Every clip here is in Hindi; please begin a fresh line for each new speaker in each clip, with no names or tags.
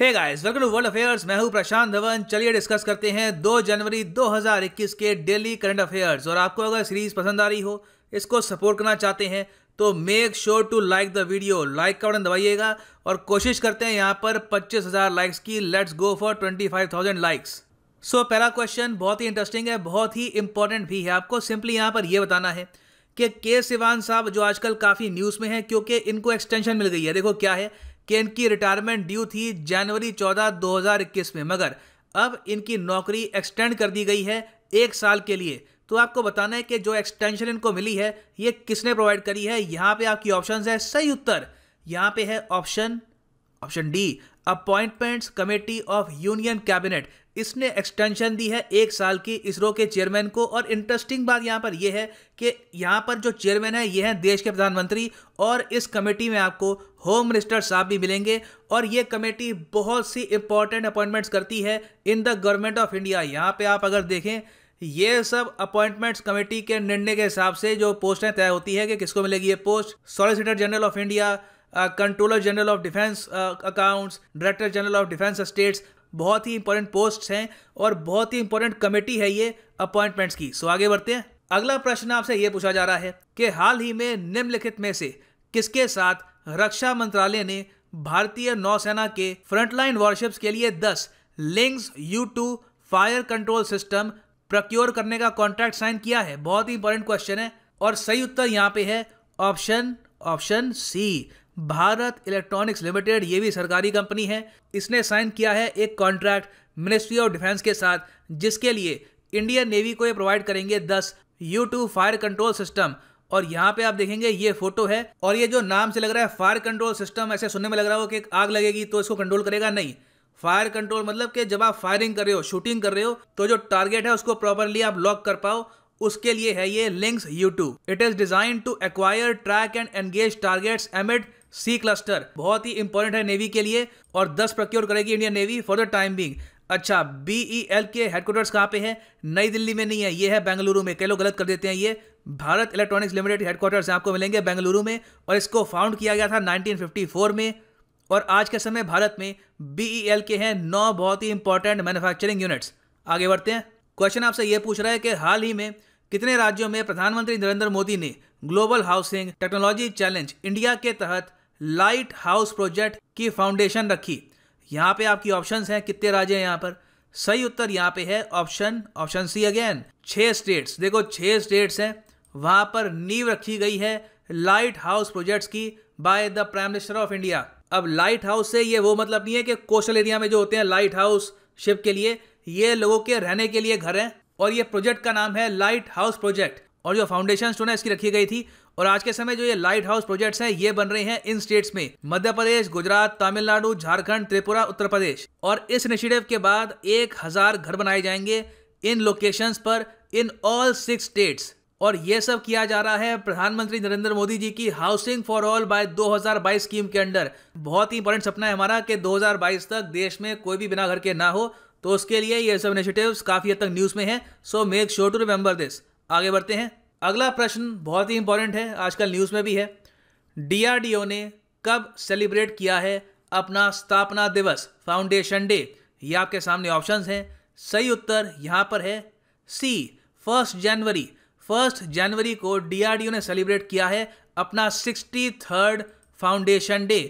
hey guys welcome to world affairs मैं हूं प्रशांत धवन चलिए डिस्कस करते हैं 2 जनवरी 2021 के डेली करंट अफेयर्स और आपको अगर सीरीज पसंद आ रही हो इसको सपोर्ट करना चाहते हैं तो make sure to like the video like का बटन दबाइएगा और कोशिश करते हैं यहाँ पर 25,000 लाइक्स की let's go for 25,000 likes so पहला क्वेश्चन बहुत ही इंटरेस्टिंग है बहुत ही इंपॉर्टेंट भी है आपको सिंपली यहाँ पर यह बताना है कि के सिवान साहब जो आजकल काफ़ी न्यूज़ में है क्योंकि इनको एक्सटेंशन मिल गई है देखो क्या है कि इनकी रिटायरमेंट ड्यू थी जनवरी 14 2021 में मगर अब इनकी नौकरी एक्सटेंड कर दी गई है एक साल के लिए तो आपको बताना है कि जो एक्सटेंशन इनको मिली है ये किसने प्रोवाइड करी है यहाँ पे आपकी ऑप्शन है सही उत्तर यहाँ पे है option option D appointments committee of union cabinet इसने एक्सटेंशन दी है एक साल की इसरो के चेयरमैन को और इंटरेस्टिंग बात यहाँ पर यह है कि यहाँ पर जो चेयरमैन है ये हैं देश के प्रधानमंत्री और इस कमेटी में आपको होम मिनिस्टर साहब भी मिलेंगे और ये कमेटी बहुत सी इंपॉर्टेंट अपॉइंटमेंट्स करती है in the government of India यहाँ पर आप अगर देखें ये सब अपॉइंटमेंट्स कमेटी के निर्णय के हिसाब से जो पोस्टें तय होती है कि किसको मिलेगी ये post solicitor general of India controller general of defence accounts director general of defence estates बहुत ही इंपॉर्टेंट पोस्ट हैं और बहुत ही इंपॉर्टेंट कमेटी है ये अपॉइंटमेंट्स की सो आगे बढ़ते हैं अगला प्रश्न आपसे ये पूछा जा रहा है कि हाल ही में निम्नलिखित में से किसके साथ रक्षा मंत्रालय ने भारतीय नौसेना के फ्रंटलाइन वॉरशिप्स के लिए दस Lynx U two fire control system procure करने का कॉन्ट्रैक्ट साइन किया है बहुत ही इंपॉर्टेंट क्वेश्चन है और सही उत्तर यहाँ पे है option option C Bharat electronics limited ये भी सरकारी कंपनी है इसने साइन किया है एक कॉन्ट्रैक्ट मिनिस्ट्री ऑफ डिफेंस के साथ जिसके लिए इंडियन नेवी को ये प्रोवाइड करेंगे दस U two fire control system और यहाँ पे आप देखेंगे ये फोटो है और ये जो नाम से लग रहा है फायर कंट्रोल सिस्टम ऐसे सुनने में लग रहा हो कि आग लगेगी तो इसको कंट्रोल करेगा नहीं फायर कंट्रोल मतलब कि जब आप फायरिंग कर रहे हो शूटिंग कर रहे हो तो जो टारगेट है उसको प्रॉपरली आप लॉक कर पाओ उसके लिए है ये Lynx U two it is design to acquire track and engage targets amid sea clutter बहुत ही इंपॉर्टेंट है नेवी के लिए और 10 प्रक्योर करेगी Indian navy for the time being अच्छा बीई एल e के हेडक्वार्टर्स कहाँ पे है नई दिल्ली में नहीं है ये है बेंगलुरु में कई लोग गलत कर देते हैं ये भारत इलेक्ट्रॉनिक्स लिमिटेड हेडक्वार्टर्स आपको मिलेंगे बेंगलुरु में और इसको फाउंड किया गया था 1954 में और आज के समय भारत में बीई एल e के हैं नौ बहुत ही इंपॉर्टेंट मैन्युफैक्चरिंग यूनिट्स आगे बढ़ते हैं क्वेश्चन आपसे ये पूछ रहा है कि हाल ही में कितने राज्यों में प्रधानमंत्री नरेंद्र मोदी ने global housing technology challenge India के तहत लाइट हाउस प्रोजेक्ट की फाउंडेशन रखी यहाँ पे आपकी ऑप्शन हैं कितने राज्य हैं यहाँ पर सही उत्तर यहाँ पे है ऑप्शन ऑप्शन सी अगेन छह स्टेट्स देखो छह स्टेट्स हैं वहां पर नींव रखी गई है लाइट हाउस प्रोजेक्ट्स की by the prime minister of India अब लाइट हाउस से ये वो मतलब नहीं है कि कोस्टल एरिया में जो होते हैं लाइट हाउस शिप के लिए ये लोगों के रहने के लिए घर हैं और ये प्रोजेक्ट का नाम है लाइट हाउस प्रोजेक्ट और जो फाउंडेशन स्टोन है इसकी रखी गई थी और आज के समय जो ये लाइट हाउस प्रोजेक्ट्स हैं ये बन रहे हैं इन स्टेट्स में मध्य प्रदेश गुजरात तमिलनाडु झारखंड त्रिपुरा उत्तर प्रदेश और इस इनिशिएटिव के बाद एक हजार घर बनाए जाएंगे इन लोकेशन पर इन ऑल सिक्स स्टेट्स और ये सब किया जा रहा है प्रधानमंत्री नरेंद्र मोदी जी की housing for all by 2022 scheme के अंडर बहुत ही इंपॉर्टेंट सपना है हमारा कि 2022 तक देश में कोई भी बिना घर के ना हो तो उसके लिए ये सब इनिशिएटिव्स काफ़ी हद तक न्यूज़ में हैं so make sure to remember this आगे बढ़ते हैं अगला प्रश्न बहुत ही इंपॉर्टेंट है आजकल न्यूज़ में भी है डीआरडीओ ने कब सेलिब्रेट किया है अपना स्थापना दिवस फाउंडेशन डे ये आपके सामने ऑप्शंस हैं सही उत्तर यहाँ पर है सी फर्स्ट जनवरी फर्स्ट जनवरी को डीआरडीओ ने सेलिब्रेट किया है अपना sixty third foundation day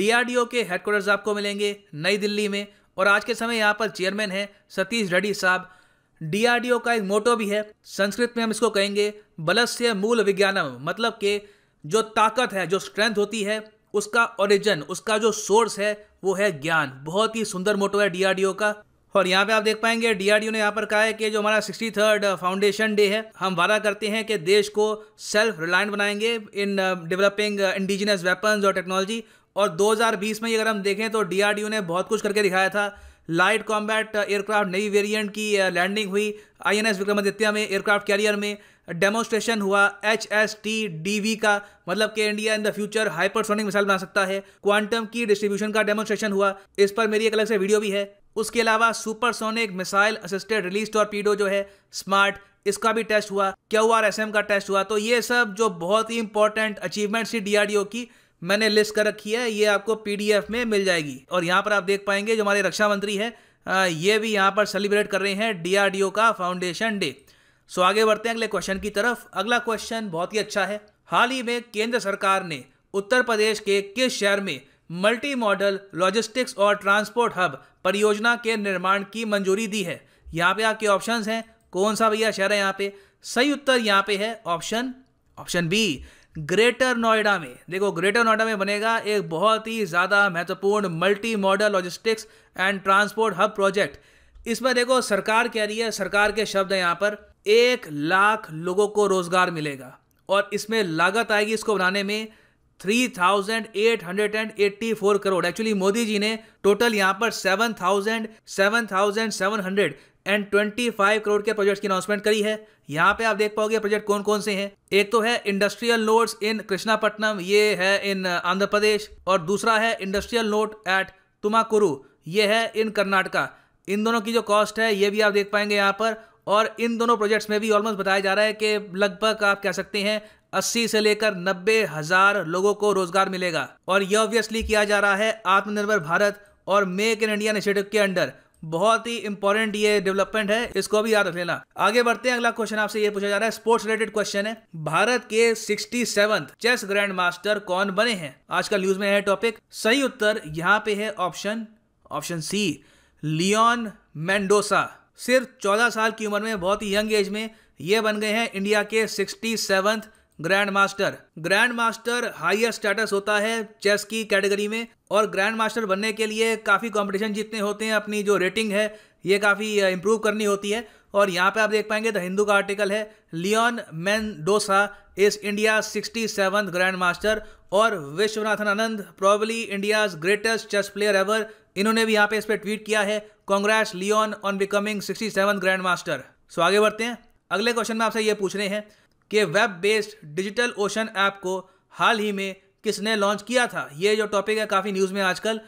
DRDO के हेडक्वार्टर्स आपको मिलेंगे नई दिल्ली में और आज के समय यहाँ पर चेयरमैन हैं सतीश रेड्डी साहब डीआरडीओ का एक मोटो भी है संस्कृत में हम इसको कहेंगे बलस्य मूल विज्ञानम मतलब के जो ताकत है जो स्ट्रेंथ होती है उसका ओरिजिन उसका जो सोर्स है वो है ज्ञान बहुत ही सुंदर मोटो है डीआरडीओ का और यहाँ पे आप देख पाएंगे डीआरडीओ ने यहाँ पर कहा है कि जो हमारा सिक्सटी थर्ड फाउंडेशन डे है हम वादा करते हैं कि देश को सेल्फ रिलायंट बनाएंगे इन डेवलपिंग इंडिजिनस वेपन्स और टेक्नोलॉजी और 2020 में अगर हम देखें तो डी ने बहुत कुछ करके दिखाया था लाइट कॉम्बैट एयरक्राफ्ट नई वेरिएंट की लैंडिंग हुई आईएनएस विक्रमादित्य में एयरक्राफ्ट कैरियर में डेमोस्ट्रेशन हुआ H S T D V का मतलब कि India in the future hypersonic missile बना सकता है क्वांटम की डिस्ट्रीब्यूशन का डेमोस्ट्रेशन हुआ इस पर मेरी एक अलग से वीडियो भी है उसके अलावा supersonic missile assisted release torpedo जो है स्मार्ट इसका भी टेस्ट हुआ क्यू आर एस एम का टेस्ट हुआ तो ये सब जो बहुत ही इंपॉर्टेंट अचीवमेंट थी डी की मैंने लिस्ट कर रखी है ये आपको पीडीएफ में मिल जाएगी और यहाँ पर आप देख पाएंगे जो हमारे रक्षा मंत्री है ये भी यहाँ पर सेलिब्रेट कर रहे हैं डीआरडीओ का फाउंडेशन डे सो आगे बढ़ते हैं अगले क्वेश्चन की तरफ अगला क्वेश्चन बहुत ही अच्छा है हाल ही में केंद्र सरकार ने उत्तर प्रदेश के किस शहर में मल्टी मॉडल लॉजिस्टिक्स और ट्रांसपोर्ट हब परियोजना के निर्माण की मंजूरी दी है यहाँ पे आपके ऑप्शन हैं कौन सा भैया शहर है यहाँ पे सही उत्तर यहाँ पे है option option B greater Noida में देखो ग्रेटर नोएडा में बनेगा एक बहुत ही ज़्यादा महत्वपूर्ण multi modal logistics and transport hub project इसमें देखो सरकार कह रही है सरकार के शब्द हैं यहाँ पर एक लाख लोगों को रोज़गार मिलेगा और इसमें लागत आएगी इसको बनाने में three thousand eight hundred and eighty four crore actually Modi ji ने टोटल यहाँ पर seven seven thousand thousand seven hundred and 25 crore के प्रोजेक्ट्स की अनाउंसमेंट करी है यहाँ पे आप देख पाओगे प्रोजेक्ट कौन कौन से हैं एक तो है इंडस्ट्रियल नोड्स इन कृष्णापट्टनम ये है इन आंध्र प्रदेश और दूसरा है इंडस्ट्रियल नोट एट तुमाकुरु ये है इन कर्नाटका इन दोनों की जो कॉस्ट है ये भी आप देख पाएंगे यहाँ पर और इन दोनों प्रोजेक्ट्स में भी ऑलमोस्ट बताया जा रहा है कि लगभग आप कह सकते हैं अस्सी से लेकर नब्बे हजार लोगों को रोजगार मिलेगा और यह ऑब्वियसली किया जा रहा है आत्मनिर्भर भारत और मेक इन इंडिया इनिशिएटिव के अंडर बहुत ही इंपॉर्टेंट ये डेवलपमेंट है इसको भी याद रख लेना आगे बढ़ते हैं अगला क्वेश्चन आपसे ये पूछा जा रहा है स्पोर्ट्स रिलेटेड क्वेश्चन है भारत के सिक्सटी चेस ग्रैंड मास्टर कौन बने हैं आज का न्यूज में है टॉपिक सही उत्तर यहाँ पे है option option C Leon Mendonca सिर्फ 14 साल की उम्र में बहुत ही यंग एज में ये बन गए हैं इंडिया के sixty seventh grand master grand master highest status होता है चेस की कैटेगरी में और ग्रैंड मास्टर बनने के लिए काफ़ी कंपटीशन जितने होते हैं अपनी जो रेटिंग है ये काफ़ी इम्प्रूव करनी होती है और यहाँ पे आप देख पाएंगे तो हिंदू का आर्टिकल है Leon Mendonca is India sixty seven grand master और Viswanathan Anand probably India's greatest chess player ever इन्होंने भी यहाँ पे इस पर ट्वीट किया है congrats Leon on becoming sixty seven grand master so आगे बढ़ते हैं अगले क्वेश्चन में आपसे ये पूछ रहे हैं के web based digital ocean app को हाल ही में किसने लॉन्च किया था ये जो टॉपिक है काफ़ी न्यूज़ में आजकल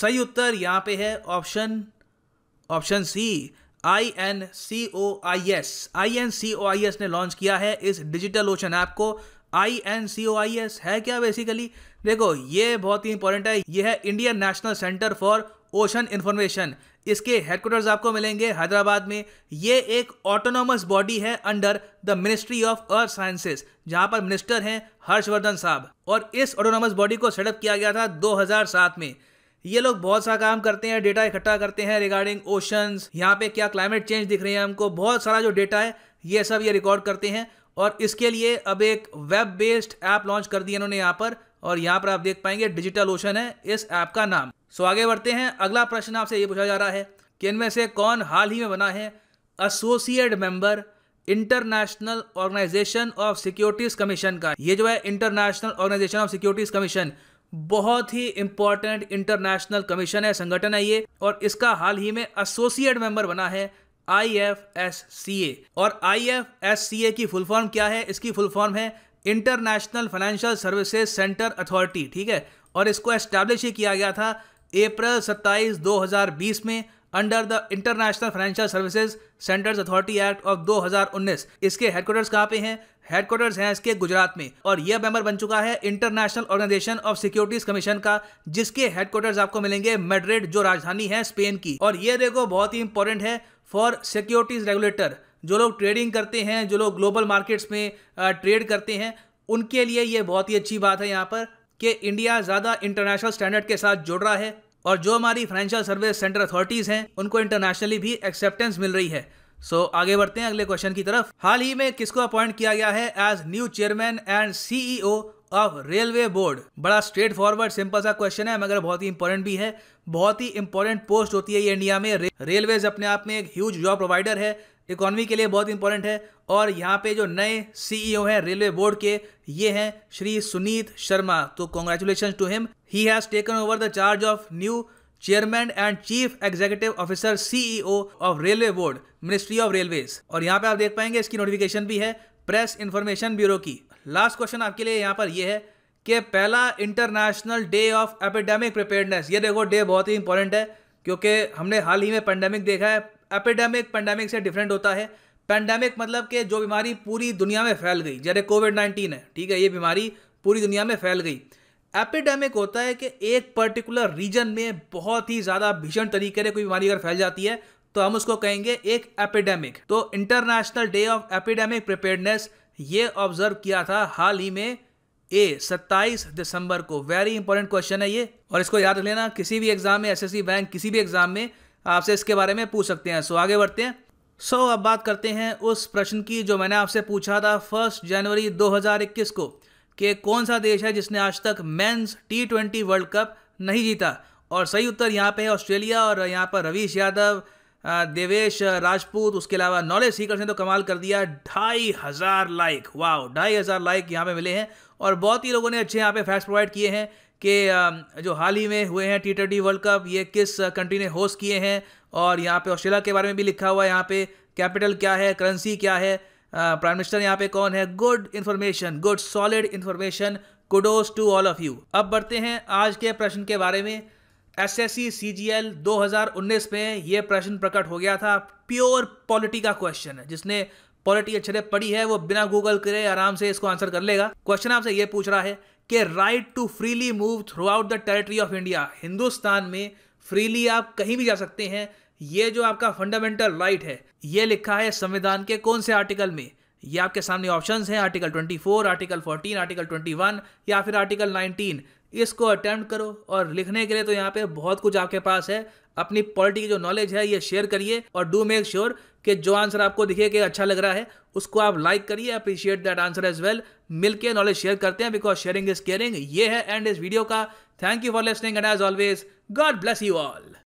सही उत्तर यहाँ पे है option option C I N C O I S I N C O I S ने लॉन्च किया है इस डिजिटल ओशन ऐप को आई N C O I S है क्या बेसिकली देखो ये बहुत ही इंपॉर्टेंट है ये है Indian national centre for ocean information इसके हेडक्वार्टर्स आपको मिलेंगे हैदराबाद में ये एक ऑटोनोमस बॉडी है under the ministry of earth sciences जहां पर मिनिस्टर हैं हर्षवर्धन साहब और इस ऑटोनोमस बॉडी को सेटअप किया गया था 2007 में ये लोग बहुत सा काम करते हैं डेटा इकट्ठा करते हैं रिगार्डिंग ओशंस यहाँ पे क्या क्लाइमेट चेंज दिख रहे हैं हमको बहुत सारा जो डेटा है ये सब ये रिकॉर्ड करते हैं और इसके लिए अब एक वेब बेस्ड ऐप लॉन्च कर दिया इन्होंने यहाँ पर और यहाँ पर आप देख पाएंगे डिजिटल ओशन है इस ऐप का नाम सो आगे बढ़ते हैं अगला प्रश्न आपसे ये पूछा जा रहा है कि इनमें से कौन हाल ही में बना है associate member international organisation of securities commission का ये जो है international organisation of securities commission बहुत ही इंपॉर्टेंट इंटरनेशनल कमीशन है संगठन है ये और इसका हाल ही में एसोसिएट मेंबर बना है आई एफ एस सी ए और आई एफ एस सी ए की फुल फॉर्म क्या है इसकी फुल फॉर्म है international financial services centre authority ठीक है और इसको एस्टैब्लिश ही किया गया था अप्रैल 27 2020 में under the international financial services centres authority act of 2019 इसके हेडक्वार्टर्स कहाँ पे हैं हेडक्वार्टर्स हैं इसके गुजरात में और यह मेंबर बन चुका है international organisation of securities commission का जिसके हेडक्वार्टर्स आपको मिलेंगे मेड्रिड जो राजधानी है स्पेन की और ये देखो बहुत ही इंपॉर्टेंट है फॉर सिक्योरिटीज रेगुलेटर जो लोग ट्रेडिंग करते हैं जो लोग ग्लोबल मार्केट्स में ट्रेड करते हैं उनके लिए ये बहुत ही अच्छी बात है यहाँ पर कि इंडिया ज़्यादा इंटरनेशनल स्टैंडर्ड के साथ जुड़ रहा है और जो हमारी फाइनेंशियल सर्विस सेंटर अथॉरिटीज़ हैं उनको इंटरनेशनली भी एक्सेप्टेंस मिल रही है सो so, आगे बढ़ते हैं अगले क्वेश्चन की तरफ हाल ही में किसको अपॉइंट किया गया है as new chairman and CEO of railway board बड़ा स्ट्रेट फॉरवर्ड सिंपल सा क्वेश्चन है मगर बहुत ही इंपॉर्टेंट भी है बहुत ही इंपॉर्टेंट पोस्ट होती है ये इंडिया में रेलवेज अपने आप में एक ह्यूज जॉब प्रोवाइडर है इकोनॉमी के लिए बहुत इंपॉर्टेंट है और यहाँ पे जो नए सीईओ e हैं रेलवे बोर्ड के ये हैं श्री सुनीत शर्मा तो congratulation to him he has taken over the charge of new chairman and chief executive officer CEO of railway board ministry of railways और यहाँ पे आप देख पाएंगे इसकी नोटिफिकेशन भी है प्रेस इन्फॉर्मेशन ब्यूरो की लास्ट क्वेश्चन आपके लिए यहाँ पर यह है कि पहला international day of epidemic preparedness ये देखो डे बहुत ही इंपॉर्टेंट है क्योंकि हमने हाल ही में पेंडेमिक देखा है एपिडेमिक पेंडेमिक से डिफरेंट होता है पेंडेमिक मतलब कि जो बीमारी पूरी दुनिया में फैल गई जैसे कोविड नाइन्टीन है ठीक है ये बीमारी पूरी दुनिया में फैल गई एपिडेमिक होता है कि एक पर्टिकुलर रीजन में बहुत ही ज़्यादा भीषण तरीके से कोई बीमारी अगर फैल जाती है तो हम उसको कहेंगे एक एपिडेमिक तो international day of epidemic preparedness ये ऑब्जर्व किया था हाल ही में ए 27 दिसंबर को वेरी इंपॉर्टेंट क्वेश्चन है ये और इसको याद रख लेना किसी भी एग्जाम में एसएससी बैंक किसी भी एग्जाम में आपसे इसके बारे में पूछ सकते हैं सो आगे बढ़ते हैं सो so, अब बात करते हैं उस प्रश्न की जो मैंने आपसे पूछा था फर्स्ट जनवरी 2021 को कि कौन सा देश है जिसने आज तक men's T twenty world cup नहीं जीता और सही उत्तर यहाँ पे है ऑस्ट्रेलिया और यहाँ पर रवीश यादव देवेश राजपूत उसके अलावा नॉलेज सीकर ने तो कमाल कर दिया ढाई हज़ार लाइक वाह ढाई हज़ार लाइक यहाँ पे मिले हैं और बहुत ही लोगों ने अच्छे यहाँ पे फैक्ट्स प्रोवाइड किए हैं कि जो हाल ही में हुए हैं टी ट्वेंटी वर्ल्ड कप ये किस कंट्री ने होस्ट किए हैं और यहाँ पे ऑस्ट्रेलिया के बारे में भी लिखा हुआ है यहाँ पे कैपिटल क्या है करेंसी क्या है प्राइम मिनिस्टर यहाँ पे कौन है good information good solid information kudos to all of you अब बढ़ते हैं आज के प्रश्न के बारे में S S C C G L दो हजार उन्नीस में ये प्रश्न प्रकट हो गया था प्योर पॉलिटी का क्वेश्चन है जिसने पॉलिटी से पड़ी है वो बिना गूगल करे आराम से इसको आंसर कर लेगा क्वेश्चन आपसे ये पूछ रहा है कि right to freely move throughout the territory of India Hindustan में फ्रीली आप कहीं भी जा सकते हैं ये जो आपका फंडामेंटल राइट है ये लिखा है संविधान के कौन से आर्टिकल में ये आपके सामने ऑप्शन हैं आर्टिकल 24, आर्टिकल 14, आर्टिकल 21 या फिर आर्टिकल 19 इसको अटेम्प्ट करो और लिखने के लिए तो यहाँ पे बहुत कुछ आपके पास है अपनी पॉलिटी की जो नॉलेज है ये शेयर करिए और डू मेक श्योर sure कि जो आंसर आपको दिखे कि अच्छा लग रहा है उसको आप लाइक करिए appreciate that answer as well मिलके नॉलेज शेयर करते हैं बिकॉज शेयरिंग इज केयरिंग ये है एंड इस वीडियो का thank you for listening and as always God bless you all